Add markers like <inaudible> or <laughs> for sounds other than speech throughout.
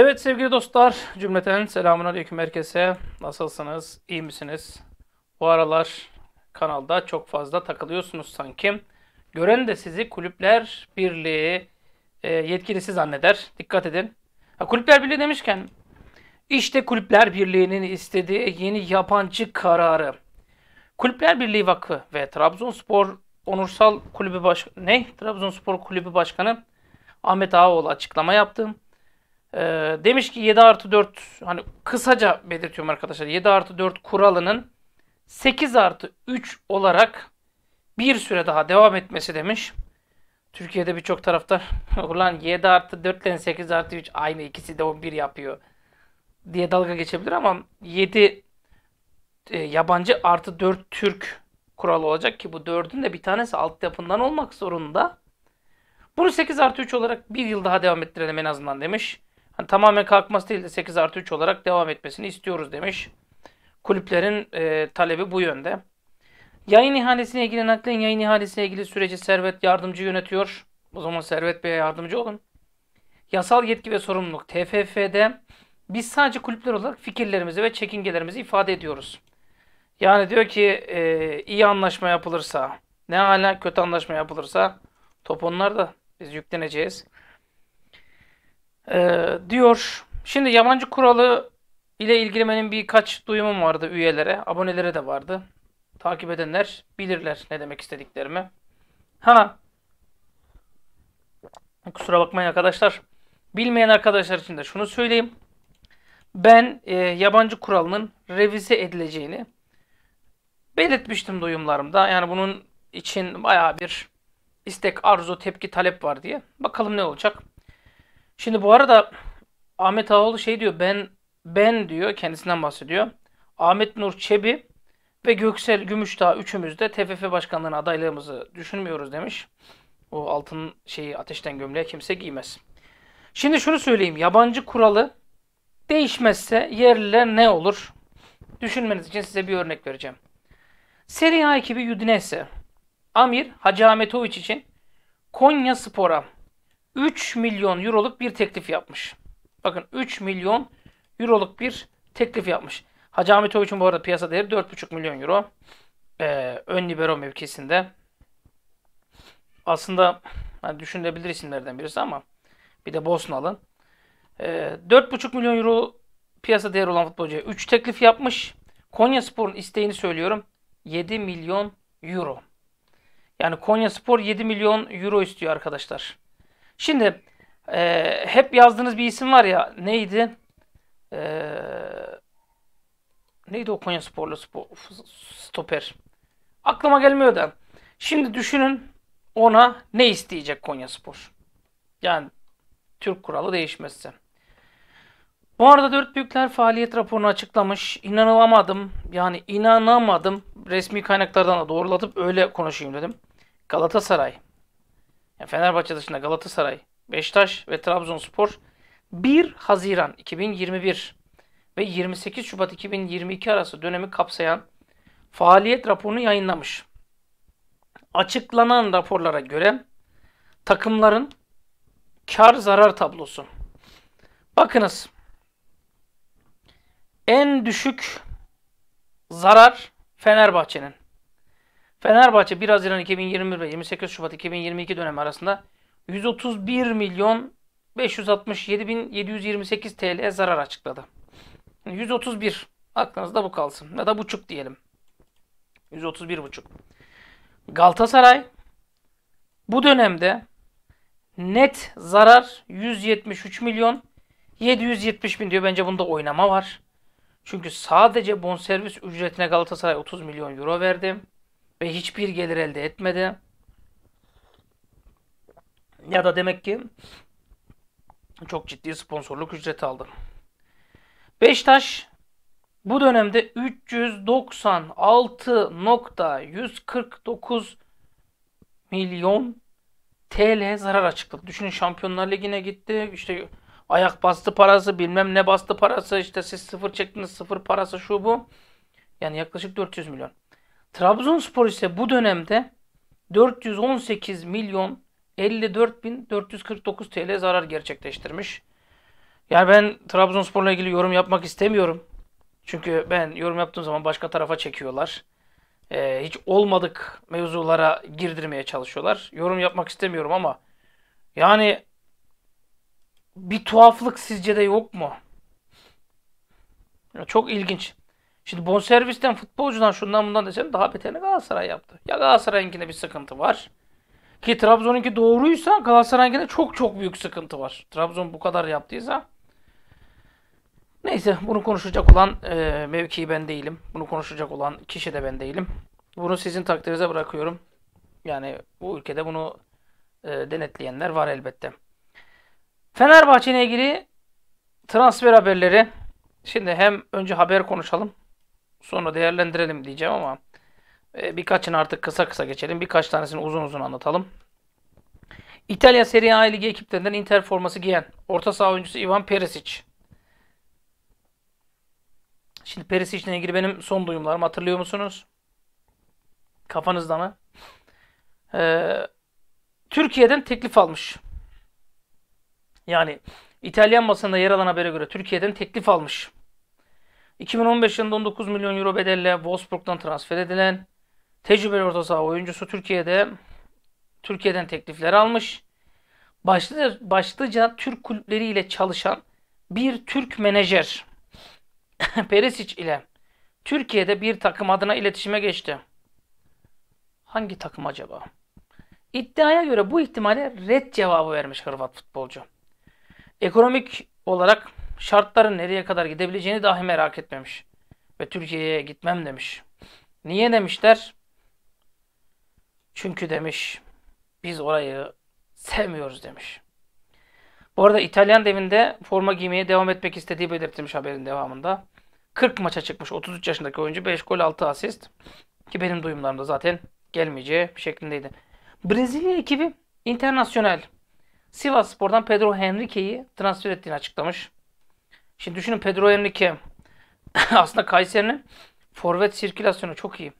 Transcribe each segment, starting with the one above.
Evet sevgili dostlar, cümleten selamun aleyküm herkese. Nasılsınız, iyi misiniz? Bu aralar kanalda çok fazla takılıyorsunuz sanki. Gören de sizi Kulüpler Birliği e, yetkilisi zanneder. Dikkat edin. Ha, Kulüpler Birliği demişken, işte Kulüpler Birliği'nin istediği yeni yabancı kararı. Kulüpler Birliği Vakfı ve Trabzonspor Onursal Kulübü Baş ne? Trabzonspor Kulübü Başkanı Ahmet Ağaoğlu açıklama yaptım. E, demiş ki 7 artı 4 hani kısaca belirtiyorum arkadaşlar. 7 artı 4 kuralının 8 artı 3 olarak bir süre daha devam etmesi demiş. Türkiye'de birçok taraftar <laughs> ulan 7 artı 4 ile 8 artı 3 aynı ikisi de 11 yapıyor diye dalga geçebilir ama 7 e, yabancı artı 4 Türk kuralı olacak ki bu 4'ün de bir tanesi altyapından olmak zorunda. Bunu 8 artı 3 olarak bir yıl daha devam ettirelim en azından demiş hani tamamen kalkması değil de 8 artı 3 olarak devam etmesini istiyoruz demiş. Kulüplerin e, talebi bu yönde. Yayın ihalesine ilgili naklen yayın ihalesine ilgili süreci Servet yardımcı yönetiyor. O zaman Servet Bey'e yardımcı olun. Yasal yetki ve sorumluluk TFF'de biz sadece kulüpler olarak fikirlerimizi ve çekingelerimizi ifade ediyoruz. Yani diyor ki e, iyi anlaşma yapılırsa, ne hala kötü anlaşma yapılırsa top onlar da biz yükleneceğiz. Ee, diyor. Şimdi yabancı kuralı ile ilgili benim birkaç duyumum vardı üyelere. Abonelere de vardı. Takip edenler bilirler ne demek istediklerimi. Ha. Kusura bakmayın arkadaşlar. Bilmeyen arkadaşlar için de şunu söyleyeyim. Ben e, yabancı kuralının revize edileceğini belirtmiştim duyumlarımda. Yani bunun için baya bir istek, arzu, tepki, talep var diye. Bakalım ne olacak. Şimdi bu arada Ahmet Ağaoğlu şey diyor ben ben diyor kendisinden bahsediyor. Ahmet Nur Çebi ve Göksel Gümüşdağ üçümüz de TFF başkanlığına adaylığımızı düşünmüyoruz demiş. O altın şeyi ateşten gömleğe kimse giymez. Şimdi şunu söyleyeyim. Yabancı kuralı değişmezse yerliler ne olur? Düşünmeniz için size bir örnek vereceğim. Serie A ekibi Udinese, Amir Hacı Ahmetoviç için Konya Spor'a 3 milyon euroluk bir teklif yapmış. Bakın 3 milyon euroluk bir teklif yapmış. Hacı Ahmetoviç'in bu arada piyasa değeri 4,5 milyon euro. Ee, ön libero mevkisinde. Aslında hani düşünülebilir isimlerden birisi ama bir de Bosnalı. Ee, 4,5 milyon euro piyasa değeri olan futbolcuya 3 teklif yapmış. Konya Spor'un isteğini söylüyorum. 7 milyon euro. Yani Konya Spor 7 milyon euro istiyor arkadaşlar. Şimdi e, hep yazdığınız bir isim var ya neydi? E, neydi o Konya Sporlu spor, stoper? Aklıma gelmiyor da. Şimdi düşünün ona ne isteyecek Konya Spor? Yani Türk kuralı değişmezse. Bu arada dört büyükler faaliyet raporunu açıklamış. İnanılamadım. Yani inanamadım. Resmi kaynaklardan da doğrulatıp öyle konuşayım dedim. Galatasaray, yani Fenerbahçe dışında Galatasaray, Beşiktaş ve Trabzonspor 1 Haziran 2021 ve 28 Şubat 2022 arası dönemi kapsayan faaliyet raporunu yayınlamış. Açıklanan raporlara göre takımların kar zarar tablosu. Bakınız. En düşük zarar Fenerbahçe'nin. Fenerbahçe 1 Haziran 2021 ve 28 Şubat 2022 dönemi arasında 131 milyon 567 bin 728 TL zarar açıkladı. 131 aklınızda bu kalsın ya da buçuk diyelim. 131 buçuk. Galatasaray bu dönemde net zarar 173 milyon 770 bin diyor. Bence bunda oynama var. Çünkü sadece bonservis ücretine Galatasaray 30 milyon euro verdi ve hiçbir gelir elde etmedi. Ya da demek ki çok ciddi sponsorluk ücreti aldı. beştaş bu dönemde 396.149 milyon TL zarar açıkladı. Düşünün Şampiyonlar Ligi'ne gitti. İşte ayak bastı parası, bilmem ne bastı parası, işte siz sıfır çektiniz sıfır parası şu bu. Yani yaklaşık 400 milyon. Trabzonspor ise bu dönemde 418 milyon 54.449 TL zarar gerçekleştirmiş. Yani ben Trabzonspor'la ilgili yorum yapmak istemiyorum. Çünkü ben yorum yaptığım zaman başka tarafa çekiyorlar. Ee, hiç olmadık mevzulara girdirmeye çalışıyorlar. Yorum yapmak istemiyorum ama yani bir tuhaflık sizce de yok mu? Çok ilginç. Şimdi bonservisten, futbolcudan, şundan bundan desem daha beterini Galatasaray yaptı. Ya Galatasaray'ınkinde bir sıkıntı var. Ki Trabzon'unki doğruysa Galatasaray'ınkinde çok çok büyük sıkıntı var. Trabzon bu kadar yaptıysa. Neyse bunu konuşacak olan e, mevkii ben değilim. Bunu konuşacak olan kişi de ben değilim. Bunu sizin takdirinize bırakıyorum. Yani bu ülkede bunu e, denetleyenler var elbette. Fenerbahçe ile ilgili transfer haberleri. Şimdi hem önce haber konuşalım sonra değerlendirelim diyeceğim ama e, birkaçını artık kısa kısa geçelim. Birkaç tanesini uzun uzun anlatalım. İtalya Serie A Ligi ekiplerinden Inter forması giyen orta saha oyuncusu Ivan Perisic. Şimdi Perisic ile ilgili benim son duyumlarımı hatırlıyor musunuz? Kafanızda mı? Ee, Türkiye'den teklif almış. Yani İtalyan basında yer alan habere göre Türkiye'den teklif almış. 2015 yılında 19 milyon euro bedelle Wolfsburg'dan transfer edilen tecrübeli orta saha oyuncusu Türkiye'de Türkiye'den teklifler almış. Başlıca, başlıca Türk kulüpleriyle çalışan bir Türk menajer <laughs> Perisic ile Türkiye'de bir takım adına iletişime geçti. Hangi takım acaba? İddiaya göre bu ihtimale red cevabı vermiş Hırvat futbolcu. Ekonomik olarak şartların nereye kadar gidebileceğini dahi merak etmemiş. Ve Türkiye'ye gitmem demiş. Niye demişler? Çünkü demiş biz orayı sevmiyoruz demiş. Bu arada İtalyan devinde forma giymeye devam etmek istediği belirtilmiş haberin devamında. 40 maça çıkmış 33 yaşındaki oyuncu 5 gol 6 asist. Ki benim duyumlarımda zaten gelmeyeceği şeklindeydi. Brezilya ekibi internasyonel Sivas Spor'dan Pedro Henrique'yi transfer ettiğini açıklamış. Şimdi düşünün Pedro Henrique <laughs> aslında Kayseri'nin forvet sirkülasyonu çok iyi.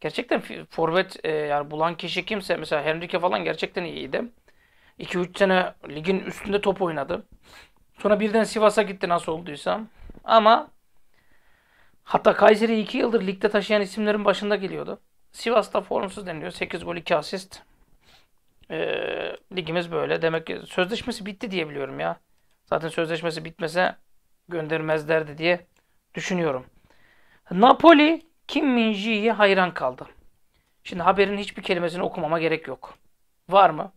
Gerçekten forvet e, yani bulan kişi kimse mesela Henrique falan gerçekten iyiydi. 2-3 sene ligin üstünde top oynadı. Sonra birden Sivas'a gitti nasıl olduysa. Ama hatta Kayseri 2 yıldır ligde taşıyan isimlerin başında geliyordu. Sivas'ta formsuz deniliyor. 8 gol 2 asist. E, ligimiz böyle. Demek ki sözleşmesi bitti diye biliyorum ya. Zaten sözleşmesi bitmese göndermezlerdi diye düşünüyorum. Napoli Kim Minji'ye hayran kaldı. Şimdi haberin hiçbir kelimesini okumama gerek yok. Var mı?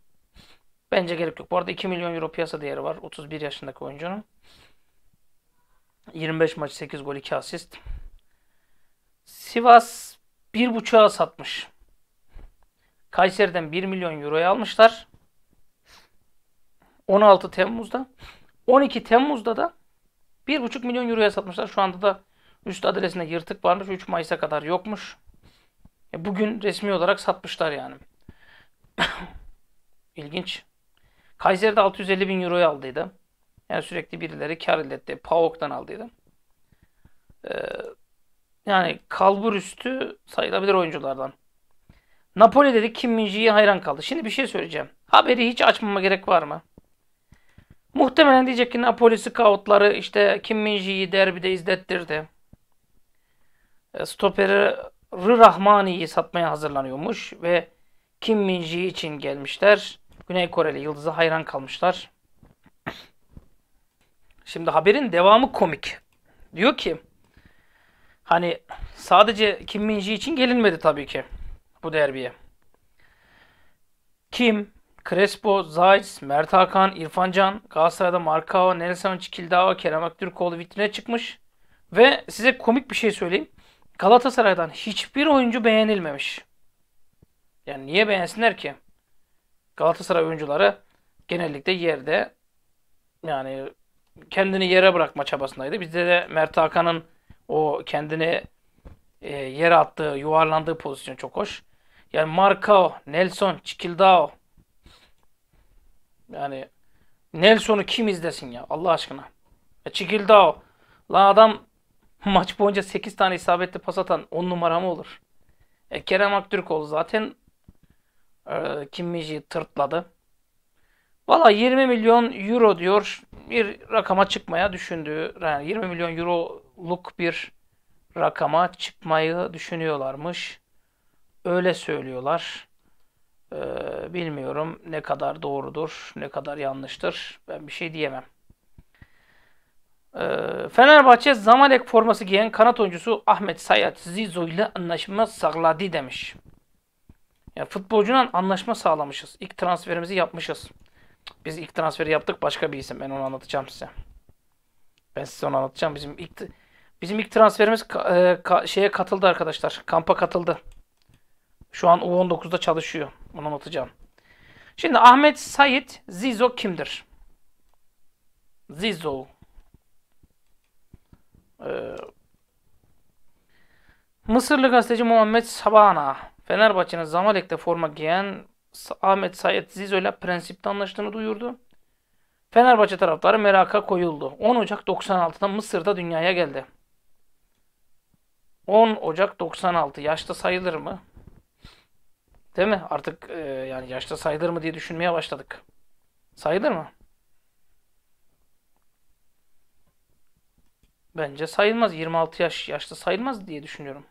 Bence gerek yok. Bu arada 2 milyon euro piyasa değeri var. 31 yaşındaki oyuncunun. 25 maç 8 gol 2 asist. Sivas 1.5'a satmış. Kayseri'den 1 milyon euroya almışlar. 16 Temmuz'da. 12 Temmuz'da da 1,5 milyon euroya satmışlar. Şu anda da üst adresinde yırtık varmış. 3 Mayıs'a kadar yokmuş. E, bugün resmi olarak satmışlar yani. <coughs> İlginç. Kayseri'de 650 bin euroya aldıydı. Yani sürekli birileri kar elde etti. PAOK'tan aldıydı. Ee, yani kalbur üstü sayılabilir oyunculardan. Napoli dedi Kim Minji'ye hayran kaldı. Şimdi bir şey söyleyeceğim. Haberi hiç açmama gerek var mı? Muhtemelen diyecek ki Napoli scoutları işte Kim Minji'yi derbide izlettirdi. E, stoperi R Rahmani'yi satmaya hazırlanıyormuş ve Kim Minji için gelmişler. Güney Koreli yıldıza hayran kalmışlar. <coughs> Şimdi haberin devamı komik. Diyor ki hani sadece Kim Minji için gelinmedi tabii ki bu derbiye. Kim Crespo, Zayt, Mert Hakan, İrfan Can, Galatasaray'da Markao, Nelson Çikildao, Kerem Aktürkoğlu vitrine çıkmış. Ve size komik bir şey söyleyeyim. Galatasaray'dan hiçbir oyuncu beğenilmemiş. Yani niye beğensinler ki? Galatasaray oyuncuları genellikle yerde yani kendini yere bırakma çabasındaydı. Bizde de Mert Hakan'ın o kendini e, yere attığı, yuvarlandığı pozisyon çok hoş. Yani Markao, Nelson, Çikildao, yani Nelson'u kim izlesin ya Allah aşkına? E, Çikildao. la adam <laughs> maç boyunca 8 tane isabetli pas atan 10 numara mı olur? E, Kerem Aktürkoğlu zaten e, Kimmici'yi tırtladı. Valla 20 milyon euro diyor bir rakama çıkmaya düşündüğü, yani 20 milyon euroluk bir rakama çıkmayı düşünüyorlarmış. Öyle söylüyorlar. Ee, bilmiyorum ne kadar doğrudur, ne kadar yanlıştır. Ben bir şey diyemem. Ee, Fenerbahçe Zamalek forması giyen kanat oyuncusu Ahmet Sayat Zizo ile anlaşma sağladı demiş. Yani futbolcuyla anlaşma sağlamışız. İlk transferimizi yapmışız. Biz ilk transferi yaptık başka bir isim. Ben onu anlatacağım size. Ben size onu anlatacağım. Bizim ilk bizim ilk transferimiz ka, e, ka, şeye katıldı arkadaşlar. Kampa katıldı. Şu an U19'da çalışıyor. Bunu anlatacağım. Şimdi Ahmet Said Zizo kimdir? Zizo. Ee, Mısırlı gazeteci Muhammed Sabana, Fenerbahçe'nin Zamalek'te forma giyen Ahmet Sayet Zizo ile prensipte anlaştığını duyurdu. Fenerbahçe taraftarı meraka koyuldu. 10 Ocak 96'da Mısır'da dünyaya geldi. 10 Ocak 96 yaşta sayılır mı? Değil mi? Artık e, yani yaşta sayılır mı diye düşünmeye başladık. Sayılır mı? Bence sayılmaz. 26 yaş yaşta sayılmaz diye düşünüyorum.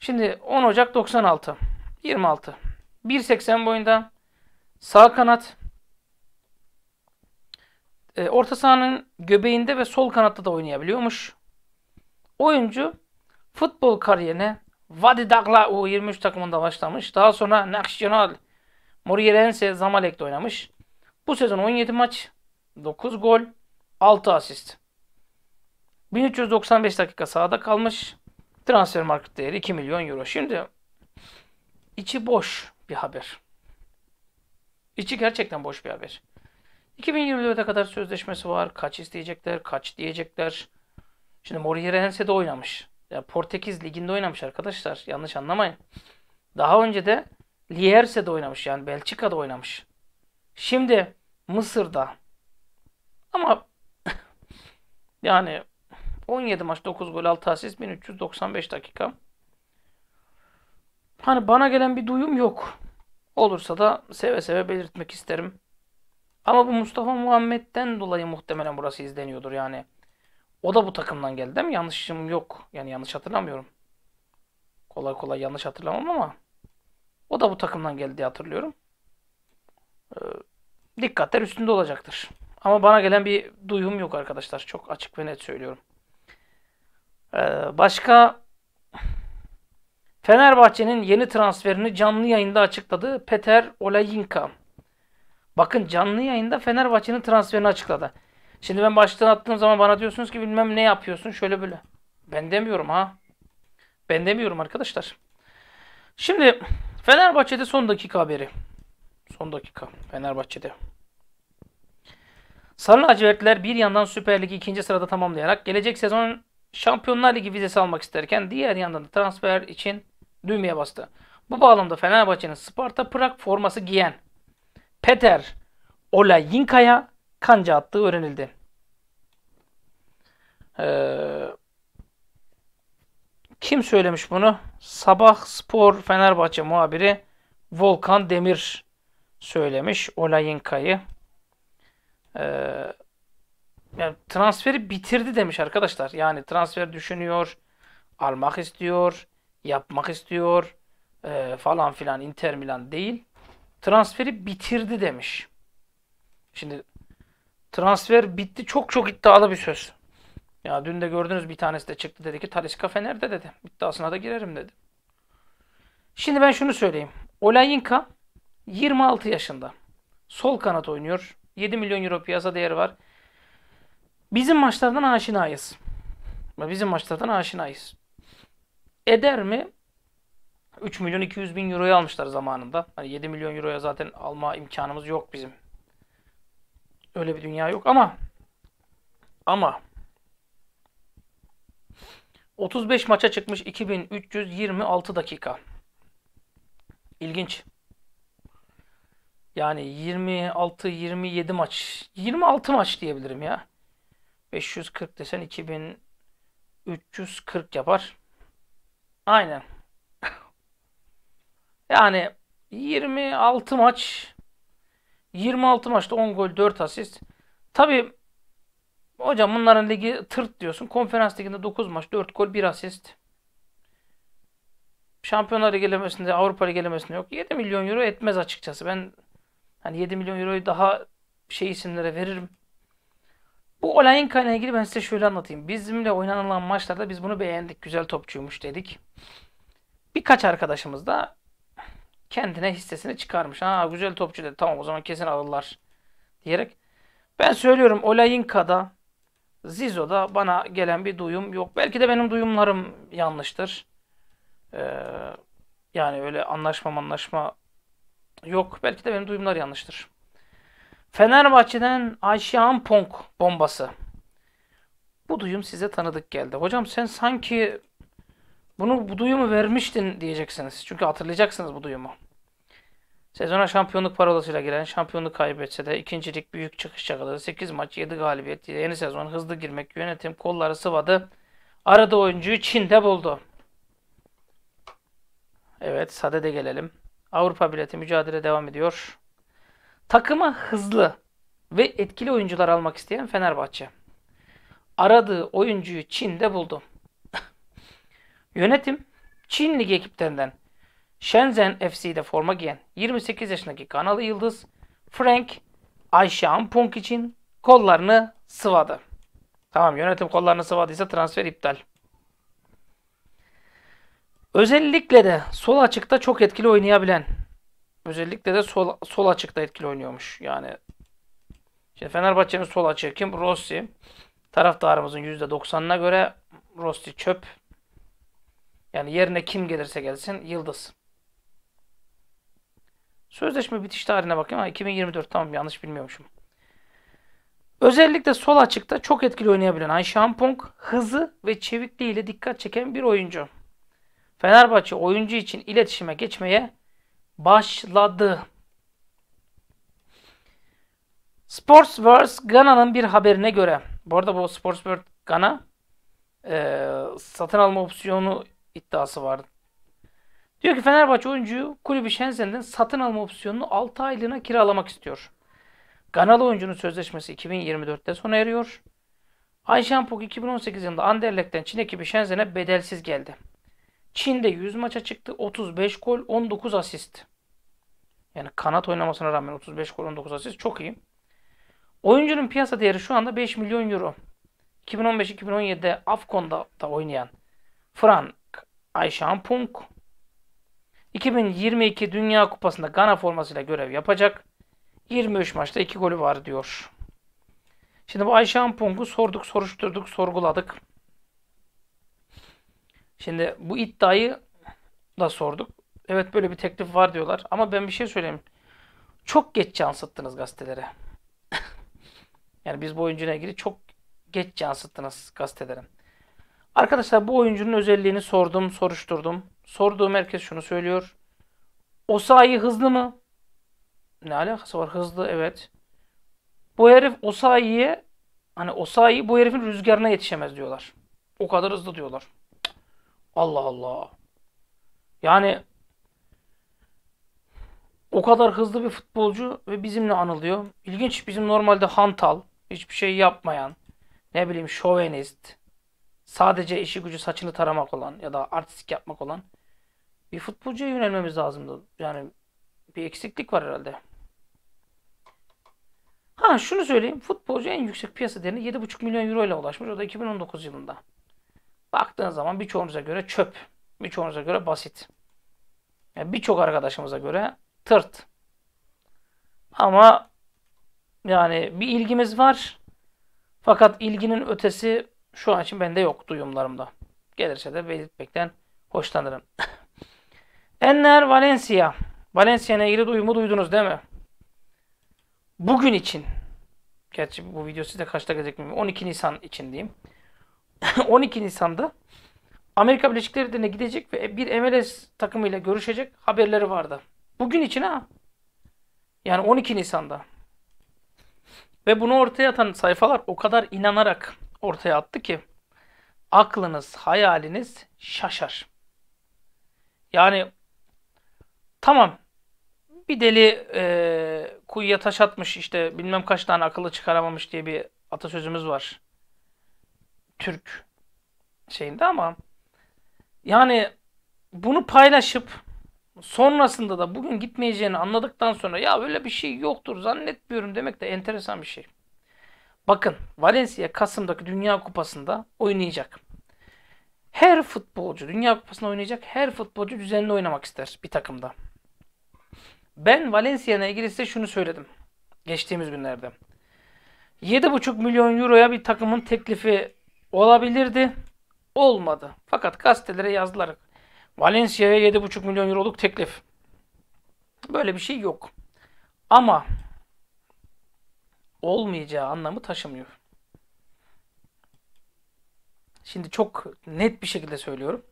Şimdi 10 Ocak 96. 26. 1.80 boyunda sağ kanat e, orta sahanın göbeğinde ve sol kanatta da oynayabiliyormuş. Oyuncu futbol kariyerine Vadi Dagla U23 takımında başlamış. Daha sonra Nacional Moriyerense Zamalek'te oynamış. Bu sezon 17 maç, 9 gol, 6 asist. 1395 dakika sahada kalmış. Transfer market değeri 2 milyon euro. Şimdi içi boş bir haber. İçi gerçekten boş bir haber. 2024'e kadar sözleşmesi var. Kaç isteyecekler, kaç diyecekler. Şimdi Moriyerense de oynamış. Ya Portekiz liginde oynamış arkadaşlar. Yanlış anlamayın. Daha önce de Lierse'de oynamış yani Belçika'da oynamış. Şimdi Mısır'da. Ama <laughs> yani 17 maç 9 gol 6 asist 1395 dakika. Hani bana gelen bir duyum yok. Olursa da seve seve belirtmek isterim. Ama bu Mustafa Muhammed'den dolayı muhtemelen burası izleniyordur yani. O da bu takımdan geldi değil mi? Yanlışım yok. Yani yanlış hatırlamıyorum. Kolay kolay yanlış hatırlamam ama o da bu takımdan geldi diye hatırlıyorum. Ee, dikkatler üstünde olacaktır. Ama bana gelen bir duyum yok arkadaşlar. Çok açık ve net söylüyorum. Ee, başka Fenerbahçe'nin yeni transferini canlı yayında açıkladı. Peter Olayinka. Bakın canlı yayında Fenerbahçe'nin transferini açıkladı. Şimdi ben baştan attığım zaman bana diyorsunuz ki bilmem ne yapıyorsun şöyle böyle. Ben demiyorum ha. Ben demiyorum arkadaşlar. Şimdi Fenerbahçe'de son dakika haberi. Son dakika Fenerbahçe'de. Sarı lacivertler bir yandan Süper Lig'i ikinci sırada tamamlayarak gelecek sezon Şampiyonlar Ligi vizesi almak isterken diğer yandan da transfer için düğmeye bastı. Bu bağlamda Fenerbahçe'nin Sparta Prag forması giyen Peter Olayinka'ya kanca attığı öğrenildi. Ee, kim söylemiş bunu? Sabah Spor Fenerbahçe muhabiri Volkan Demir söylemiş Olayinka'yı. Ee, yani transferi bitirdi demiş arkadaşlar. Yani transfer düşünüyor, almak istiyor, yapmak istiyor e, falan filan Inter Milan değil. Transferi bitirdi demiş. Şimdi Transfer bitti. Çok çok iddialı bir söz. Ya dün de gördünüz bir tanesi de çıktı dedi ki Taliska Fener'de dedi. İddiasına da girerim dedi. Şimdi ben şunu söyleyeyim. Olayinka 26 yaşında. Sol kanat oynuyor. 7 milyon euro piyasa değeri var. Bizim maçlardan aşinayız. Bizim maçlardan aşinayız. Eder mi? 3 milyon 200 bin Euro'yu almışlar zamanında. Hani 7 milyon euroya zaten alma imkanımız yok bizim Öyle bir dünya yok ama ama 35 maça çıkmış 2326 dakika. İlginç. Yani 26 27 maç. 26 maç diyebilirim ya. 540 desen 2340 yapar. Aynen. <laughs> yani 26 maç 26 maçta 10 gol 4 asist. Tabi hocam bunların ligi tırt diyorsun. Konferans liginde 9 maç 4 gol 1 asist. Şampiyonlar Ligi elemesinde Avrupa Ligi elemesinde yok. 7 milyon euro etmez açıkçası. Ben hani 7 milyon euroyu daha şey isimlere veririm. Bu Olayinka ile ilgili ben size şöyle anlatayım. Bizimle oynanılan maçlarda biz bunu beğendik. Güzel topçuymuş dedik. Birkaç arkadaşımız da kendine hissesini çıkarmış. Ha güzel topçu dedi. Tamam o zaman kesin alırlar diyerek. Ben söylüyorum Olayinka'da Zizo'da bana gelen bir duyum yok. Belki de benim duyumlarım yanlıştır. Ee, yani öyle anlaşma anlaşma yok. Belki de benim duyumlar yanlıştır. Fenerbahçe'den Ayşe Pong bombası. Bu duyum size tanıdık geldi. Hocam sen sanki bunu bu duyumu vermiştin diyeceksiniz. Çünkü hatırlayacaksınız bu duyumu. Sezona şampiyonluk parolasıyla giren şampiyonluk kaybetse de ikincilik büyük çıkış çakaladı. 8 maç 7 galibiyet yeni sezon hızlı girmek yönetim kolları sıvadı. Arada oyuncuyu Çin'de buldu. Evet sade de gelelim. Avrupa bileti mücadele devam ediyor. Takıma hızlı ve etkili oyuncular almak isteyen Fenerbahçe. Aradığı oyuncuyu Çin'de buldu. Yönetim Çin Ligi ekiplerinden Shenzhen FC'de forma giyen 28 yaşındaki Kanalı Yıldız Frank Ayşan punk için kollarını sıvadı. Tamam yönetim kollarını sıvadıysa transfer iptal. Özellikle de sol açıkta çok etkili oynayabilen. Özellikle de sol, sol açıkta etkili oynuyormuş. Yani işte Fenerbahçe'nin sol açığı kim? Rossi. Taraftarımızın %90'ına göre Rossi çöp. Yani yerine kim gelirse gelsin Yıldız. Sözleşme bitiş tarihine bakayım. Ha, 2024 tamam yanlış bilmiyormuşum. Özellikle sol açıkta çok etkili oynayabilen Ayşan Pong, hızı ve çevikliğiyle dikkat çeken bir oyuncu. Fenerbahçe oyuncu için iletişime geçmeye başladı. Sportsverse Gana'nın bir haberine göre bu arada bu Sportsverse Gana e, satın alma opsiyonu iddiası vardı. Diyor ki Fenerbahçe oyuncuyu kulübü Şenzel'den satın alma opsiyonunu 6 aylığına kiralamak istiyor. Ganalı oyuncunun sözleşmesi 2024'te sona eriyor. Ayşen Puk 2018 yılında Anderlecht'ten Çin ekibi Shenzhen'e bedelsiz geldi. Çin'de 100 maça çıktı. 35 gol, 19 asist. Yani kanat oynamasına rağmen 35 gol, 19 asist çok iyi. Oyuncunun piyasa değeri şu anda 5 milyon euro. 2015-2017'de Afkon'da da oynayan Fran Ayşan Punk 2022 Dünya Kupası'nda Gana formasıyla görev yapacak. 23 maçta 2 golü var diyor. Şimdi bu Ayşan Punk'u sorduk, soruşturduk, sorguladık. Şimdi bu iddiayı da sorduk. Evet böyle bir teklif var diyorlar. Ama ben bir şey söyleyeyim. Çok geç yansıttınız gazetelere. <laughs> yani biz bu oyuncuyla ilgili çok geç yansıttınız gazetelerin. Arkadaşlar bu oyuncunun özelliğini sordum, soruşturdum. Sorduğum herkes şunu söylüyor. Osayi hızlı mı? Ne alakası var? Hızlı evet. Bu herif Osayi'ye hani Osayi bu herifin rüzgarına yetişemez diyorlar. O kadar hızlı diyorlar. Allah Allah. Yani o kadar hızlı bir futbolcu ve bizimle anılıyor. İlginç bizim normalde hantal, hiçbir şey yapmayan, ne bileyim şovenist, sadece işi gücü saçını taramak olan ya da artistik yapmak olan bir futbolcuya yönelmemiz lazımdı. Yani bir eksiklik var herhalde. Ha şunu söyleyeyim. Futbolcu en yüksek piyasa değerine 7,5 milyon euro ile ulaşmış. O da 2019 yılında. Baktığın zaman birçoğunuza göre çöp. Birçoğunuza göre basit. Yani birçok arkadaşımıza göre tırt. Ama yani bir ilgimiz var. Fakat ilginin ötesi şu an için bende yok duyumlarımda. Gelirse de belirtmekten hoşlanırım. <laughs> Enner Valencia. Valencia'ya ilgili duyumu duydunuz değil mi? Bugün için. Gerçi bu video size kaçta gelecek bilmiyorum. 12 Nisan için diyeyim. 12 <laughs> Nisan'da Amerika Birleşik Devletleri'ne gidecek ve bir MLS takımıyla görüşecek haberleri vardı. Bugün için ha. Yani 12 Nisan'da. Ve bunu ortaya atan sayfalar o kadar inanarak ortaya attı ki aklınız, hayaliniz şaşar. Yani tamam bir deli e, kuyuya taş atmış işte bilmem kaç tane akıllı çıkaramamış diye bir atasözümüz var. Türk şeyinde ama yani bunu paylaşıp sonrasında da bugün gitmeyeceğini anladıktan sonra ya öyle bir şey yoktur zannetmiyorum demek de enteresan bir şey. Bakın Valencia Kasım'daki Dünya Kupası'nda oynayacak. Her futbolcu, Dünya Kupası'nda oynayacak her futbolcu düzenli oynamak ister bir takımda. Ben Valencia'na ilgili size şunu söyledim. Geçtiğimiz günlerde. 7,5 milyon euroya bir takımın teklifi olabilirdi. Olmadı. Fakat gazetelere yazdılar. Valencia'ya 7,5 milyon euroluk teklif. Böyle bir şey yok. Ama olmayacağı anlamı taşımıyor. Şimdi çok net bir şekilde söylüyorum.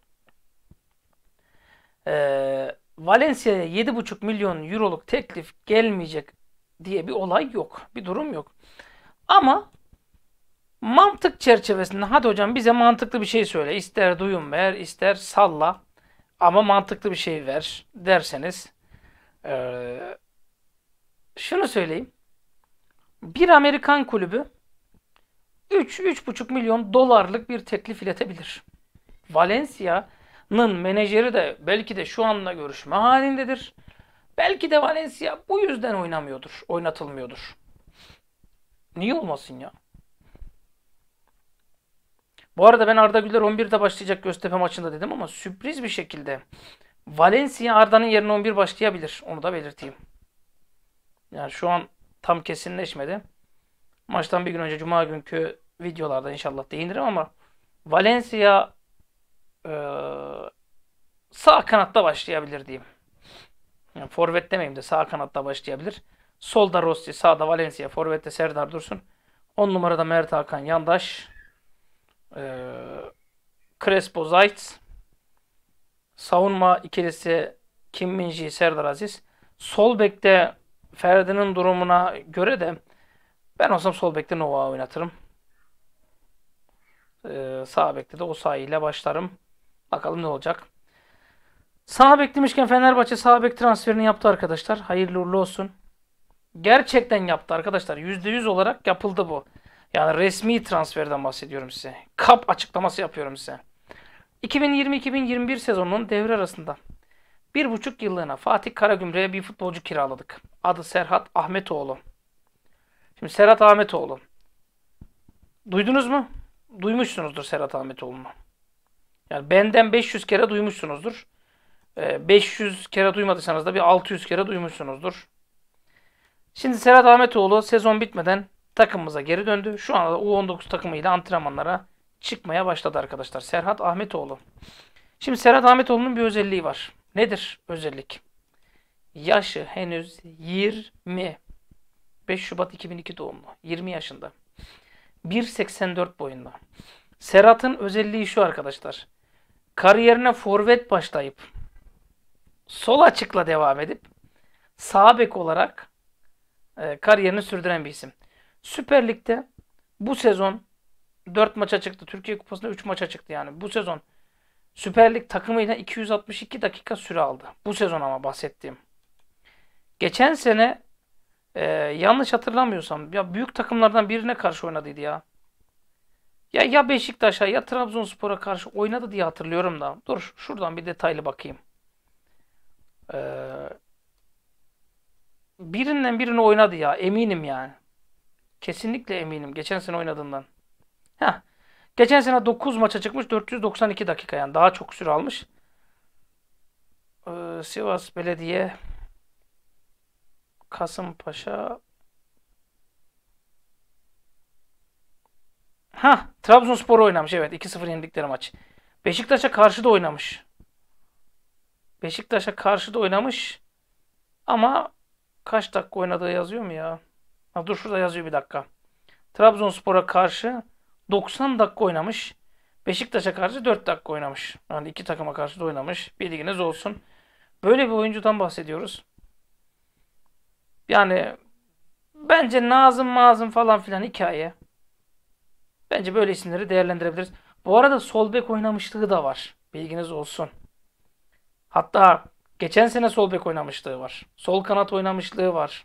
Ee, Valencia'ya 7,5 milyon euroluk teklif gelmeyecek diye bir olay yok. Bir durum yok. Ama mantık çerçevesinde hadi hocam bize mantıklı bir şey söyle. İster duyun ver, ister salla. Ama mantıklı bir şey ver derseniz. Ee, şunu söyleyeyim bir Amerikan kulübü 3-3,5 milyon dolarlık bir teklif iletebilir. Valencia'nın menajeri de belki de şu anda görüşme halindedir. Belki de Valencia bu yüzden oynamıyordur, oynatılmıyordur. Niye olmasın ya? Bu arada ben Arda Güler 11'de başlayacak Göztepe maçında dedim ama sürpriz bir şekilde Valencia Arda'nın yerine 11 başlayabilir. Onu da belirteyim. Yani şu an tam kesinleşmedi. Maçtan bir gün önce Cuma günkü videolarda inşallah değinirim ama Valencia e, sağ kanatta başlayabilir diyeyim. Yani forvet demeyeyim de sağ kanatta başlayabilir. Solda Rossi, sağda Valencia, forvette Serdar Dursun. 10 numarada Mert Hakan Yandaş. E, Crespo Zayt. Savunma ikilisi Kim Minji, Serdar Aziz. Sol bekte Ferdi'nin durumuna göre de ben olsam sol bekte Nova oynatırım. Ee, sağ bekte de o ile başlarım. Bakalım ne olacak. Sağ bek demişken Fenerbahçe sağ bek transferini yaptı arkadaşlar. Hayırlı uğurlu olsun. Gerçekten yaptı arkadaşlar. %100 olarak yapıldı bu. Yani resmi transferden bahsediyorum size. Kap açıklaması yapıyorum size. 2020-2021 sezonunun devre arasında 1,5 yıllığına Fatih Karagümrük'e bir futbolcu kiraladık. Adı Serhat Ahmetoğlu. Şimdi Serhat Ahmetoğlu. Duydunuz mu? Duymuşsunuzdur Serhat Ahmetoğlu'nu. Yani benden 500 kere duymuşsunuzdur. 500 ee, kere duymadıysanız da bir 600 kere duymuşsunuzdur. Şimdi Serhat Ahmetoğlu sezon bitmeden takımımıza geri döndü. Şu anda U19 takımıyla antrenmanlara çıkmaya başladı arkadaşlar. Serhat Ahmetoğlu. Şimdi Serhat Ahmetoğlu'nun bir özelliği var. Nedir özellik? Yaşı henüz 20. 5 Şubat 2002 doğumlu. 20 yaşında. 1.84 boyunda. Serhat'ın özelliği şu arkadaşlar. Kariyerine forvet başlayıp sol açıkla devam edip sağ bek olarak e, kariyerini sürdüren bir isim. Süper Lig'de bu sezon 4 maça çıktı. Türkiye Kupası'nda 3 maça çıktı yani. Bu sezon Süper Lig takımıyla 262 dakika süre aldı. Bu sezon ama bahsettiğim. Geçen sene e, yanlış hatırlamıyorsam ya büyük takımlardan birine karşı oynadıydı ya. Ya ya Beşiktaş'a ya Trabzonspor'a karşı oynadı diye hatırlıyorum da. Dur şuradan bir detaylı bakayım. Ee, birinden birine oynadı ya eminim yani. Kesinlikle eminim geçen sene oynadığından. Heh. Geçen sene 9 maça çıkmış 492 dakika yani daha çok süre almış. Ee, Sivas Belediye Kasımpaşa Ha, Trabzonspor oynamış evet. 2-0 yendikleri maç. Beşiktaş'a karşı da oynamış. Beşiktaş'a karşı da oynamış. Ama kaç dakika oynadığı yazıyor mu ya? Ha, dur şurada yazıyor bir dakika. Trabzonspor'a karşı 90 dakika oynamış. Beşiktaş'a karşı 4 dakika oynamış. Yani iki takıma karşı da oynamış. Bir Bilginiz olsun. Böyle bir oyuncudan bahsediyoruz. Yani bence Nazım Mazım falan filan hikaye. Bence böyle isimleri değerlendirebiliriz. Bu arada sol bek oynamışlığı da var. Bilginiz olsun. Hatta geçen sene sol bek oynamışlığı var. Sol kanat oynamışlığı var.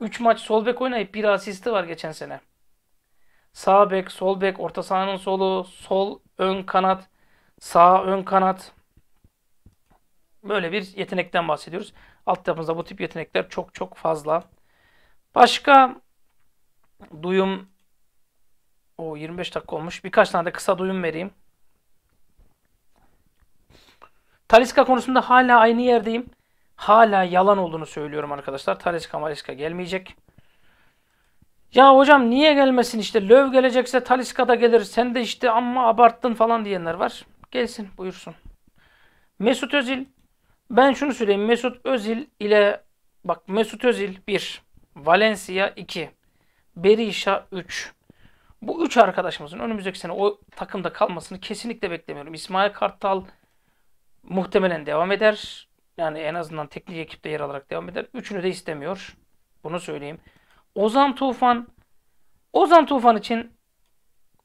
3 maç sol bek oynayıp bir asisti var geçen sene. Sağ bek, sol bek, orta sahanın solu, sol ön kanat, sağ ön kanat. Böyle bir yetenekten bahsediyoruz altyapımızda bu tip yetenekler çok çok fazla. Başka duyum o 25 dakika olmuş. Birkaç tane de kısa duyum vereyim. Taliska konusunda hala aynı yerdeyim. Hala yalan olduğunu söylüyorum arkadaşlar. Taliska Maliska gelmeyecek. Ya hocam niye gelmesin işte Löv gelecekse Taliska da gelir. Sen de işte amma abarttın falan diyenler var. Gelsin buyursun. Mesut Özil ben şunu söyleyeyim. Mesut Özil ile bak Mesut Özil 1, Valencia 2, Berisha 3. Bu 3 arkadaşımızın önümüzdeki sene o takımda kalmasını kesinlikle beklemiyorum. İsmail Kartal muhtemelen devam eder. Yani en azından teknik ekipte yer alarak devam eder. Üçünü de istemiyor. Bunu söyleyeyim. Ozan Tufan Ozan Tufan için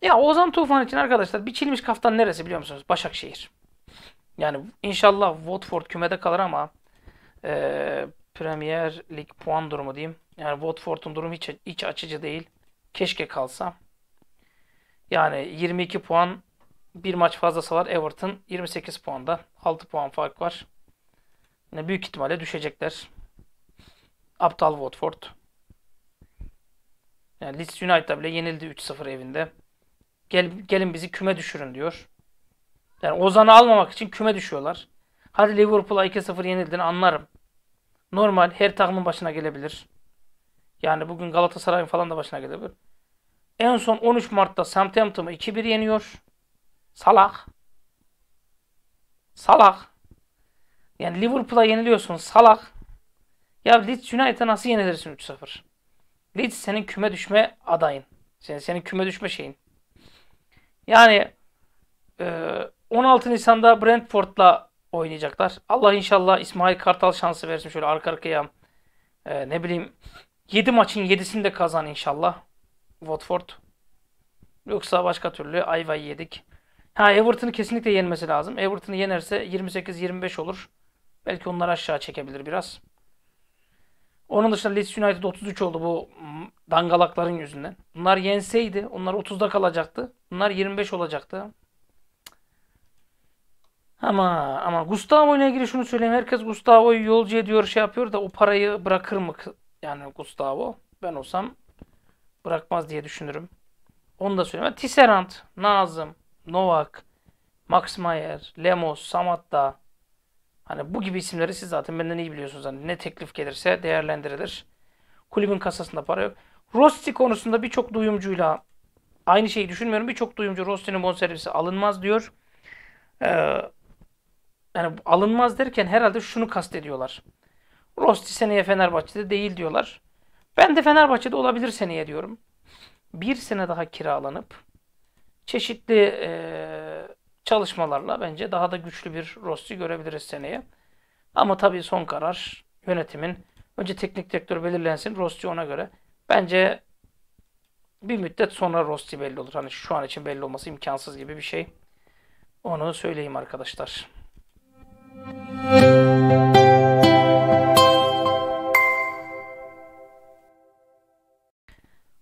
ya Ozan Tufan için arkadaşlar biçilmiş kaftan neresi biliyor musunuz? Başakşehir. Yani inşallah Watford kümede kalır ama e, Premier Lig puan durumu diyeyim. Yani Watford'un durumu hiç, hiç açıcı değil. Keşke kalsa. Yani 22 puan bir maç fazlası var. Everton 28 puanda. 6 puan fark var. Yani büyük ihtimalle düşecekler. Aptal Watford. Yani Leeds United'a bile yenildi 3-0 evinde. Gel, gelin bizi küme düşürün diyor. Yani Ozan'ı almamak için küme düşüyorlar. Hadi Liverpool'a 2-0 yenildin anlarım. Normal her takımın başına gelebilir. Yani bugün Galatasaray'ın falan da başına gelebilir. En son 13 Mart'ta Southampton'ı 2-1 yeniyor. Salak. Salak. Yani Liverpool'a yeniliyorsun salak. Ya Leeds United'a nasıl yenilirsin 3-0? Leeds senin küme düşme adayın. Senin, senin küme düşme şeyin. Yani e, 16 Nisan'da Brentford'la oynayacaklar. Allah inşallah İsmail Kartal şansı versin şöyle arka arkaya. Ee, ne bileyim 7 maçın 7'sini de kazan inşallah. Watford. Yoksa başka türlü ayvayı yedik. Ha Everton'ı kesinlikle yenmesi lazım. Everton'ı yenerse 28-25 olur. Belki onları aşağı çekebilir biraz. Onun dışında Leeds United 33 oldu bu dangalakların yüzünden. Bunlar yenseydi onlar 30'da kalacaktı. Bunlar 25 olacaktı. Ama ama Gustavo ile ilgili şunu söyleyeyim. Herkes Gustavo'yu yolcu ediyor, şey yapıyor da o parayı bırakır mı? Yani Gustavo. Ben olsam bırakmaz diye düşünürüm. Onu da söyleyeyim. Tisserand, Nazım, Novak, Max Mayer, Lemos, Samatta. Hani bu gibi isimleri siz zaten benden iyi biliyorsunuz. Hani ne teklif gelirse değerlendirilir. Kulübün kasasında para yok. Rossi konusunda birçok duyumcuyla aynı şeyi düşünmüyorum. Birçok duyumcu Rossi'nin bonservisi alınmaz diyor. Ee, yani alınmaz derken herhalde şunu kastediyorlar. Rosti seneye Fenerbahçe'de değil diyorlar. Ben de Fenerbahçe'de olabilir seneye diyorum. Bir sene daha kiralanıp çeşitli e, çalışmalarla bence daha da güçlü bir Rossi görebiliriz seneye. Ama tabii son karar yönetimin. Önce teknik direktör belirlensin Rossi ona göre. Bence bir müddet sonra Rossi belli olur. Hani şu an için belli olması imkansız gibi bir şey. Onu söyleyeyim arkadaşlar.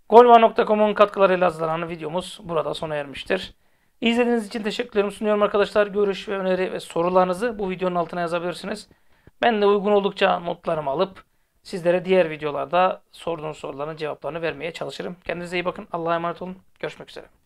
Golva.com'un katkılarıyla hazırlanan videomuz burada sona ermiştir. İzlediğiniz için teşekkürlerimi sunuyorum arkadaşlar. Görüş ve öneri ve sorularınızı bu videonun altına yazabilirsiniz. Ben de uygun oldukça notlarımı alıp sizlere diğer videolarda sorduğunuz soruların cevaplarını vermeye çalışırım. Kendinize iyi bakın. Allah'a emanet olun. Görüşmek üzere.